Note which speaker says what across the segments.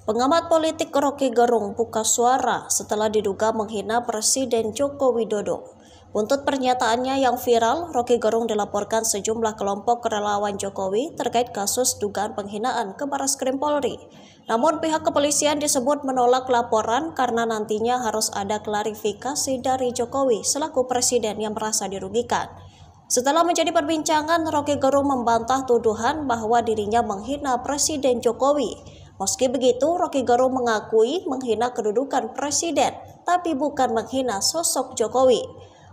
Speaker 1: Pengamat politik Rocky Gerung buka suara setelah diduga menghina Presiden Joko Widodo. Untuk pernyataannya yang viral, Rocky Gerung dilaporkan sejumlah kelompok relawan Jokowi terkait kasus dugaan penghinaan ke Baris Krim Polri. Namun pihak kepolisian disebut menolak laporan karena nantinya harus ada klarifikasi dari Jokowi selaku presiden yang merasa dirugikan. Setelah menjadi perbincangan, Rocky Gerung membantah tuduhan bahwa dirinya menghina Presiden Jokowi. Meski begitu, Rocky Gerung mengakui menghina kedudukan presiden, tapi bukan menghina sosok Jokowi.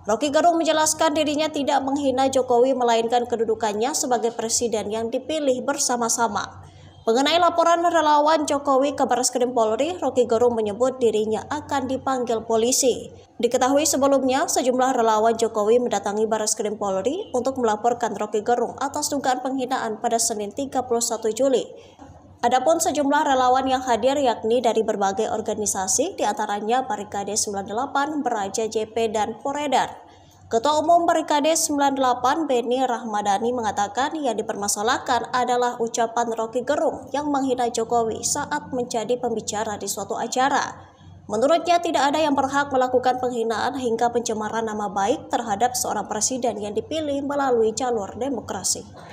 Speaker 1: Rocky Gerung menjelaskan dirinya tidak menghina Jokowi melainkan kedudukannya sebagai presiden yang dipilih bersama-sama. Mengenai laporan relawan Jokowi ke Baris Krim Polri, Rocky Gerung menyebut dirinya akan dipanggil polisi. Diketahui sebelumnya, sejumlah relawan Jokowi mendatangi Baris Krim Polri untuk melaporkan Rocky Gerung atas dugaan penghinaan pada Senin 31 Juli. Adapun sejumlah relawan yang hadir yakni dari berbagai organisasi diantaranya Barikade 98, Beraja JP, dan Poredar. Ketua Umum Barikade 98 Beni Rahmadani mengatakan yang dipermasalahkan adalah ucapan Rocky Gerung yang menghina Jokowi saat menjadi pembicara di suatu acara. Menurutnya tidak ada yang berhak melakukan penghinaan hingga pencemaran nama baik terhadap seorang presiden yang dipilih melalui jalur demokrasi.